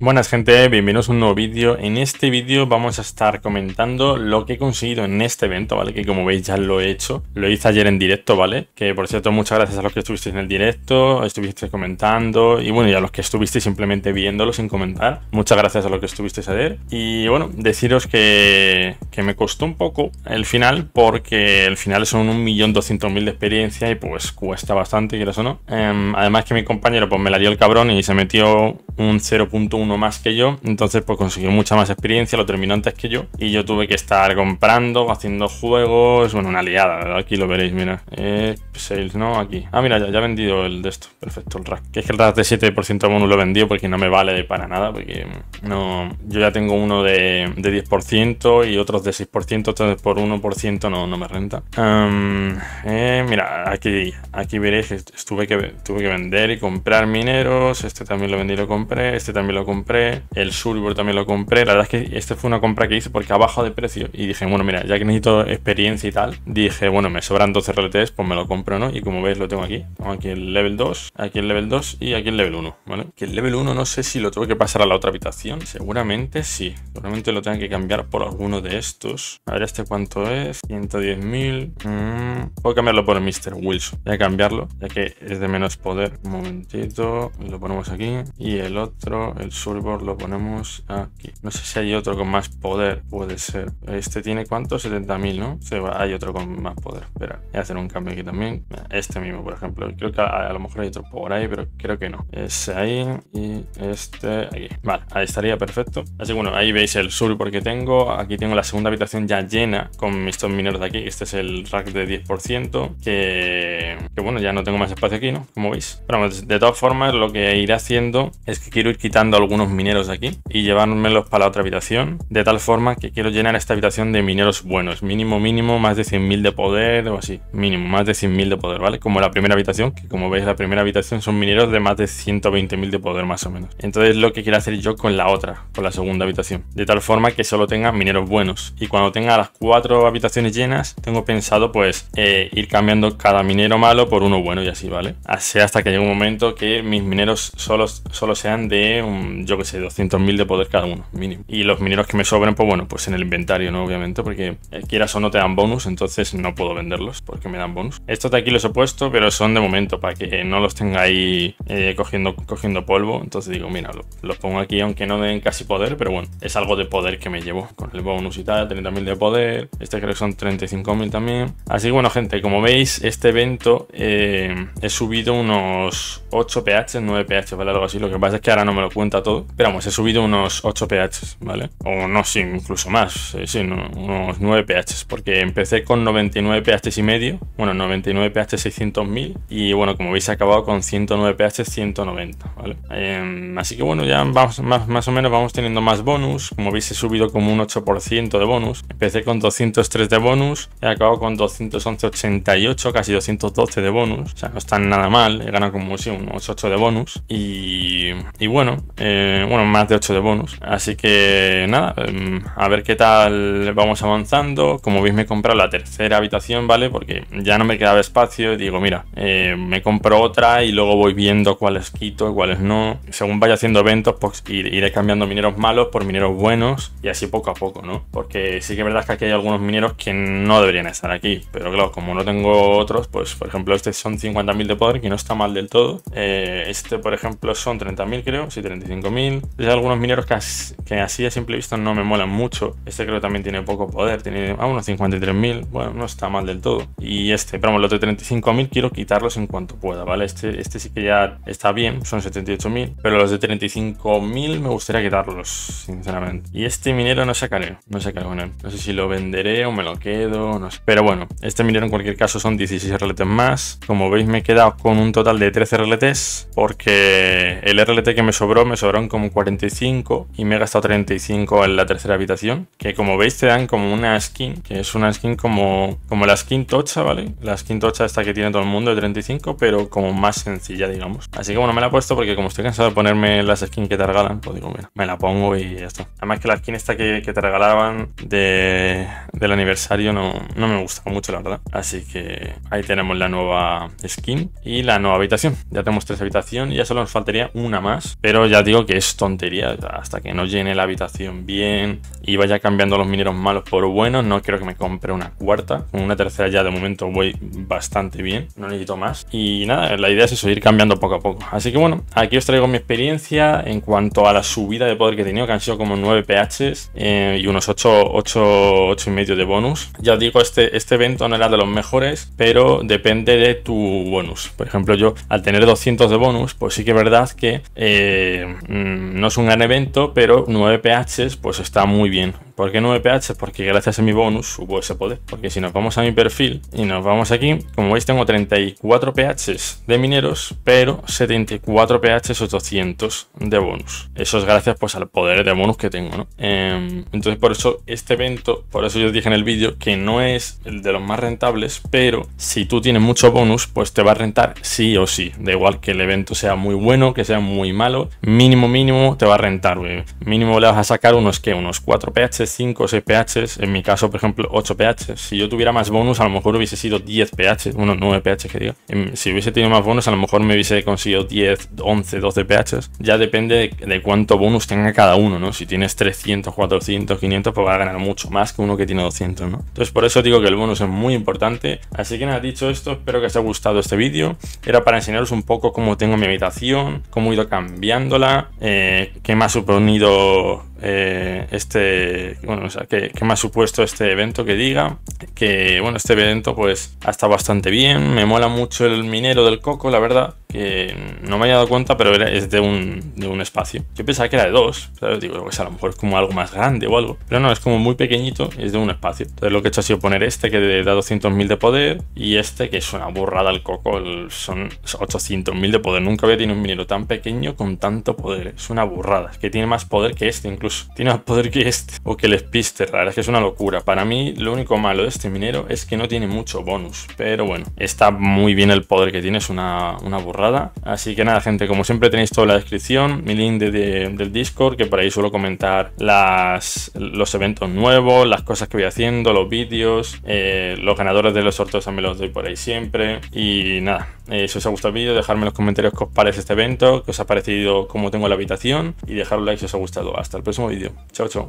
Buenas gente, bienvenidos a un nuevo vídeo. En este vídeo vamos a estar comentando lo que he conseguido en este evento, ¿vale? Que como veis ya lo he hecho, lo hice ayer en directo, ¿vale? Que por cierto, muchas gracias a los que estuvisteis en el directo, estuvisteis comentando y bueno, y a los que estuvisteis simplemente viéndolo sin comentar. Muchas gracias a los que estuvisteis ver. Y bueno, deciros que, que me costó un poco el final porque el final son 1.200.000 de experiencia y pues cuesta bastante, quieras o no. Em, además que mi compañero pues me la dio el cabrón y se metió un 0.1 más que yo, entonces pues consiguió mucha más experiencia, lo terminó antes que yo y yo tuve que estar comprando, haciendo juegos, bueno, una liada, aquí lo veréis, mira, eh, sales, ¿no? Aquí. Ah, mira, ya, he vendido el de esto, perfecto, el rack. Que es que el rack de 7% de bonus lo he vendido porque no me vale para nada, porque no, yo ya tengo uno de, 10% y otros de 6%, entonces por 1% no, me renta. Eh, mira, aquí, aquí veréis que que tuve que vender y comprar mineros, este también lo vendí y lo este también lo compré, el Suribor también lo compré. La verdad es que este fue una compra que hice porque abajo de precio y dije, bueno, mira, ya que necesito experiencia y tal, dije, bueno, me sobran 12 RLTs, pues me lo compro, ¿no? Y como veis, lo tengo aquí. Tengo aquí el level 2, aquí el level 2 y aquí el level 1, ¿vale? Que el level 1 no sé si lo tengo que pasar a la otra habitación. Seguramente sí. Seguramente lo tengo que cambiar por alguno de estos. A ver este cuánto es. 110.000. voy mm, Puedo cambiarlo por el Mr. Wilson. Voy a cambiarlo, ya que es de menos poder. Un momentito. Lo ponemos aquí. Y el otro, el Surbor lo ponemos aquí. No sé si hay otro con más poder, puede ser. Este tiene cuánto? 70.000, ¿no? hay otro con más poder. Espera, voy a hacer un cambio aquí también. Este mismo, por ejemplo. Creo que a, lo mejor hay otro por ahí, pero creo que no. Ese ahí y este aquí. Vale, ahí estaría perfecto. Así bueno, ahí veis el Surbor que tengo. Aquí tengo la segunda habitación ya llena con mis mineros de aquí. Este es el rack de 10%, que que bueno, ya no tengo más espacio aquí, ¿no? Como veis. Pero de todas formas, lo que iré haciendo es que quiero ir quitando algunos mineros de aquí y llevármelos para la otra habitación, de tal forma que quiero llenar esta habitación de mineros buenos. Mínimo, mínimo, más de 100.000 de poder o así. Mínimo, más de 100.000 de poder, ¿vale? Como la primera habitación, que como veis, la primera habitación son mineros de más de 120.000 de poder, más o menos. Entonces, lo que quiero hacer yo con la otra, con la segunda habitación. De tal forma que solo tenga mineros buenos. Y cuando tenga las cuatro habitaciones llenas, tengo pensado, pues, eh, ir cambiando cada minero más por uno bueno y así, ¿vale? Así hasta que llegue un momento que mis mineros solo sean de, un, mm, yo que sé, 200.000 de poder cada uno, mínimo. Y los mineros que me sobren, pues bueno, pues en el inventario, ¿no? Obviamente, porque eh, quieras o no te dan bonus, entonces no puedo venderlos porque me dan bonus. Estos de aquí los he puesto, pero son de momento, para que no los tenga ahí eh, cogiendo, cogiendo polvo. Entonces digo, mira, los pongo aquí aunque no den casi poder, pero bueno, es algo de poder que me llevo. Con el bonus y tal, 30.000 de poder, este creo que son 35.000 también. Así que bueno, gente, como veis, este evento eh, he subido unos 8 PH, 9 PH, ¿vale? Algo así. Lo que pasa es que ahora no me lo cuenta todo. Pero vamos, he subido unos 8 PH, ¿vale? O no, sí, incluso más. Sí, unos 9 PH. Porque empecé con 99 PH y medio. Bueno, 99 PH 600.000. Y bueno, como veis, he acabado con 109 PH 190, ¿vale? Em, así que bueno, ya vamos, más, más o menos vamos teniendo más bonus. Como veis, he subido como un 8% de bonus. Empecé con 203 de bonus. He acabado con 211.88 casi 212 de bonus, o sea, no están nada mal, he ganado como sí, unos 8 de bonus y, y bueno, eh, bueno, más de 8 de bonus, así que nada, em, a ver qué tal vamos avanzando, como veis me he comprado la tercera habitación, ¿vale? Porque ya no me quedaba espacio y digo, mira, eh, me compro otra y luego voy viendo cuáles quito, cuáles no, según vaya haciendo eventos, pues iré cambiando mineros malos por mineros buenos y así poco a poco, ¿no? Porque sí que es verdad que aquí hay algunos mineros que no deberían estar aquí, pero claro, como no tengo otros, pues, pues por ejemplo, este son 50.000 de poder, que no está mal del todo. Eh, este, por ejemplo, son 30.000, creo, sí, 35.000. Hay algunos mineros que, que, así a simple vista no me molan mucho. Este creo que también tiene poco poder, tiene a unos 53.000. Bueno, no está mal del todo. Y este, pero bueno, los de 35.000 quiero quitarlos en cuanto pueda, ¿vale? Este, este sí que ya está bien, son 78.000, pero los de 35.000 me gustaría quitarlos, sinceramente. Y este minero no sacaré, no sacaré con él. No sé si lo venderé o me lo quedo, no sé. Pero bueno, este minero en cualquier caso son 16 reletes más como veis me he quedado con un total de 13 RLTs porque el RLT que me sobró me sobraron como 45 y me he gastado 35 en la tercera habitación. Que como veis te dan como una skin, que es una skin como, como la skin tocha, ¿vale? La skin tocha esta que tiene todo el mundo de 35, pero como más sencilla, digamos. Así que bueno, me la he puesto porque como estoy cansado de ponerme las skins que te regalan, pues digo, mira, me la pongo y ya está. Además que la skin esta que, te regalaban del aniversario no, no me gusta mucho, la verdad. Así que ahí tenemos la nueva skin y la nueva habitación. Ya tenemos tres habitaciones, y ya solo nos faltaría una más. Pero ya digo que es tontería. Hasta que no llene la habitación bien y vaya cambiando los mineros malos por buenos, no quiero que me compre una cuarta. Con una tercera ya de momento voy bastante bien, no necesito más. Y nada, la idea es eso, ir cambiando poco a poco. Así que bueno, aquí os traigo mi experiencia en cuanto a la subida de poder que he tenido, que han sido como 9 PHs eh, y unos 8, 8, 8 y medio de bonus. Ya digo, este, este evento no era de los mejores, pero depende de tu bonus. Por ejemplo, yo al tener 200 de bonus, pues sí que es verdad que eh, mm, no es un gran evento, pero 9 PHs pues está muy bien. ¿Por qué 9pH? Porque gracias a mi bonus hubo ese poder. Porque si nos vamos a mi perfil y nos vamos aquí, como veis tengo 34 pHs de mineros, pero 74 pHs 800 de bonus. Eso es gracias pues al poder de bonus que tengo, ¿no? Em, entonces por eso este evento, por eso yo dije en el vídeo que no es el de los más rentables, pero si tú tienes mucho bonus, pues te va a rentar sí o sí. Da igual que el evento sea muy bueno, que sea muy malo, mínimo mínimo te va a rentar, Mínimo le vas a sacar unos que unos 4 pHs 5 o 6 PHs. En mi caso, por ejemplo, 8 PHs. Si yo tuviera más bonus, a lo mejor hubiese sido 10 ph, unos 9 ph que diga. Em, si hubiese tenido más bonus, a lo mejor me hubiese conseguido 10, 11, 12 PHs. Ya depende de cuánto bonus tenga cada uno, ¿no? Si tienes 300, 400, 500, pues va a ganar mucho más que uno que tiene 200, ¿no? Entonces, por eso digo que el bonus es muy importante. Así que nada, dicho esto, espero que os haya gustado este vídeo. Era para enseñaros un poco cómo tengo mi habitación, cómo he ido cambiándola, eh, qué me ha suponido eh, este, bueno, o sea, que, que, me ha supuesto este evento que diga, que bueno, este evento pues ha estado bastante bien, me mola mucho el minero del coco, la verdad, que no me había dado cuenta, pero es de un, un espacio. Yo pensaba que era de dos, Digo, pues a lo mejor es como algo más grande o algo. Pero no, es como muy pequeñito es de un espacio. Entonces lo que he hecho ha sido poner este que da 200.000 de poder y este que es una burrada al coco, son son 800.000 de poder. Nunca había tenido un minero tan pequeño con tanto poder. ¿eh? Es una burrada, es que tiene más poder que este incluso. Tiene más poder que este o que el Spister, la verdad es que es una locura. Para mí lo único malo de este minero es que no tiene mucho bonus, pero bueno, está muy bien el poder que tiene, es una burrada Así que nada, gente, como siempre tenéis toda la descripción, mi link del Discord, que por ahí suelo comentar las, los eventos nuevos, las cosas que voy haciendo, los vídeos, eh, los ganadores de los sorteos también los doy por ahí siempre. Y nada, eh, si os ha gustado el vídeo, dejadme en los comentarios que os parece este evento, qué os ha parecido, cómo tengo la habitación y dejar un like si os ha gustado. Hasta el próximo vídeo. Chao, chao.